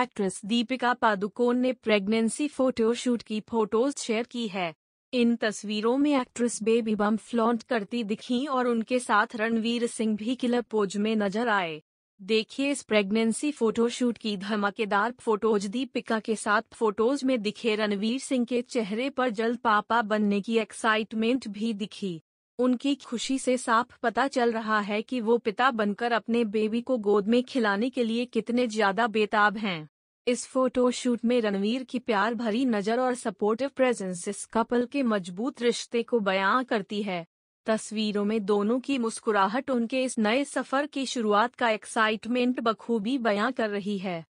actress Deepika Padukone ने pregnancy photo shoot की photos share की है इन तस्वीरों में एक्ट्रेस बेबी बम फ्लॉन्ट करती दिखी और उनके साथ रणवीर सिंह भी किलर पोज में नजर आए देखिए इस प्रेगनेंसी फोटोशूट की धमाकेदार फोटोज दीपिका के साथ फोटोज में दिखे रणवीर सिंह के चेहरे पर जल्द पापा बनने की एक्साइटमेंट भी दिखी उनकी खुशी से साफ पता चल रहा है कि वो पिता बनकर अपने बेबी को गोद में खिलाने के लिए कितने ज्यादा बेताब हैं इस फोटो शूट में रणवीर की प्यार भरी नज़र और सपोर्टिव प्रेजेंस इस कपल के मजबूत रिश्ते को बयां करती है तस्वीरों में दोनों की मुस्कुराहट उनके इस नए सफर की शुरुआत का एक्साइटमेंट बखूबी बयां कर रही है